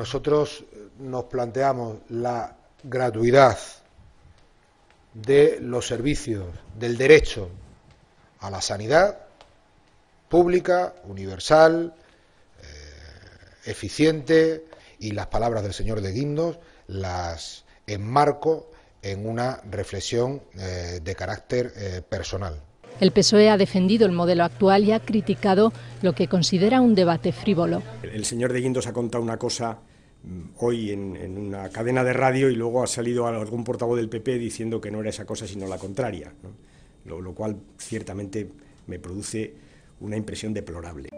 nosotros eh, nos planteamos la gratuidad de los servicios, del derecho a la sanidad pública, universal, eh, eficiente, y las palabras del señor de Guindos las enmarco en una reflexión eh, de carácter personal. El PSOE ha defendido el modelo actual y ha criticado lo que considera un debate frívolo. El señor de Guindos ha contado una cosa Mm, hoy en, una cadena de radio y luego ha salido algún portavoz del PP diciendo que no era esa cosa sino la contraria, lo cual ciertamente me produce una impresión deplorable.